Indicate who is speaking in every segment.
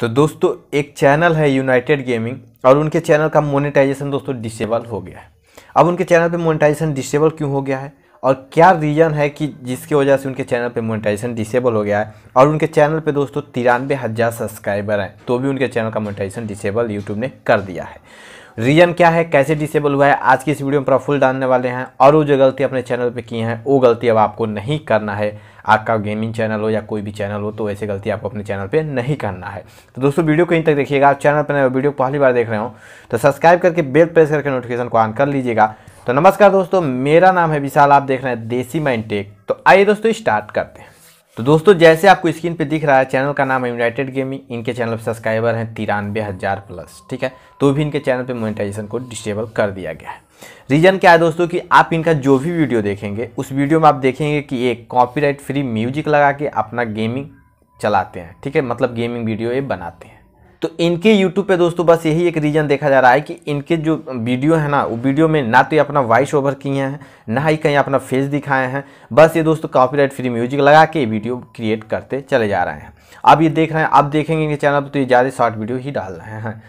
Speaker 1: तो दोस्तों एक चैनल है यूनाइटेड गेमिंग और उनके चैनल का मोनेटाइजेशन दोस्तों डिसेबल हो गया है अब उनके चैनल पे मोनेटाइजेशन डिसेबल क्यों हो गया है और क्या रीज़न है कि जिसके वजह से उनके चैनल पे मोनेटाइजेशन डिसेबल हो गया है और उनके चैनल पे दोस्तों तिरानवे हज़ार सब्सक्राइबर हैं तो भी उनके चैनल का मोनेटाइजेशन डिसेबल यूट्यूब ने कर दिया है रीजन क्या है कैसे डिसेबल हुआ है आज की इस वीडियो में पूरा फुल डालने वाले हैं और वो जो गलती अपने चैनल पे की हैं वो गलती अब आपको नहीं करना है आपका गेमिंग चैनल हो या कोई भी चैनल हो तो ऐसे गलती आपको अपने चैनल पे नहीं करना है तो दोस्तों वीडियो कहीं तक देखिएगा आप चैनल पर वीडियो पहली बार देख रहे हो तो सब्सक्राइब करके बेल प्रेस करके नोटिफिकेशन को ऑन कर लीजिएगा तो नमस्कार दोस्तों मेरा नाम है विशाल आप देख रहे हैं देसी माइंड टेक तो आइए दोस्तों स्टार्ट करते हैं तो दोस्तों जैसे आपको स्क्रीन पे दिख रहा है चैनल का नाम है यूनाइटेड गेमिंग इनके चैनल पर सब्सक्राइबर हैं तिरानवे हज़ार प्लस ठीक है तो भी इनके चैनल पे मोनेटाइजेशन को डिसेबल कर दिया गया है रीज़न क्या है दोस्तों कि आप इनका जो भी वीडियो देखेंगे उस वीडियो में आप देखेंगे कि एक कॉपीराइट फ्री म्यूजिक लगा के अपना गेमिंग चलाते हैं ठीक है मतलब गेमिंग वीडियो ये बनाते हैं तो इनके यूट्यूब पे दोस्तों बस यही एक रीज़न देखा जा रहा है कि इनके जो वीडियो है ना वो वीडियो में ना तो ये अपना वॉइस ओवर किए हैं ना ही कहीं अपना फेस दिखाए हैं बस ये दोस्तों कॉपीराइट फ्री म्यूजिक लगा के वीडियो क्रिएट करते चले जा रहे हैं अब ये देख रहे हैं अब देखेंगे इनके चैनल पर तो ये ज़्यादा शॉर्ट वीडियो ही डाल रहे हैं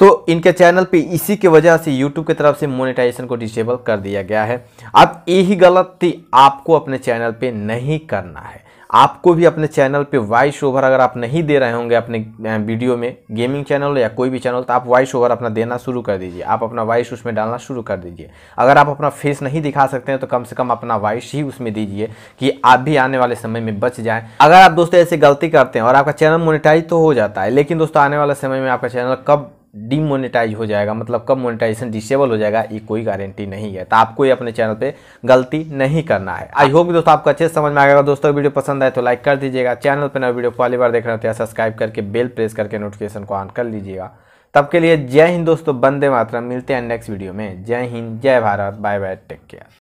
Speaker 1: तो इनके चैनल पर इसी के वजह से यूट्यूब की तरफ से मोनिटाइजेशन को डिसेबल कर दिया गया है अब यही गलती आपको अपने चैनल पर नहीं करना है आपको भी अपने चैनल पे वॉइस ओवर अगर आप नहीं दे रहे होंगे अपने वीडियो में गेमिंग चैनल या कोई भी चैनल तो आप वॉइस ओवर अपना देना शुरू कर दीजिए आप अपना वॉइस उसमें डालना शुरू कर दीजिए अगर आप अपना फेस नहीं दिखा सकते हैं तो कम से कम अपना वॉइस ही उसमें दीजिए कि आप भी आने वाले समय में बच जाए अगर आप दोस्तों ऐसी गलती करते हैं और आपका चैनल मोनिटाइज तो हो जाता है लेकिन दोस्तों आने वाले समय में आपका चैनल कब डीमोनेटाइज हो जाएगा मतलब कब मोनेटाइजेशन डिसेबल हो जाएगा ये कोई गारंटी नहीं है तो आपको ये अपने चैनल पे गलती नहीं करना है आई होप दोस्तों आपको अच्छे समझ में आएगा दोस्तों वीडियो पसंद आए तो लाइक कर दीजिएगा चैनल पर नया वीडियो पहली बार देख रहे होते हैं सब्सक्राइब करके बेल प्रेस करके नोटिफिकेशन को ऑन कर लीजिएगा तब के लिए जय हिंद दोस्तों बंदे मात्रा मिलते हैं नेक्स्ट वीडियो में जय हिंद जय Bharat bye bye take care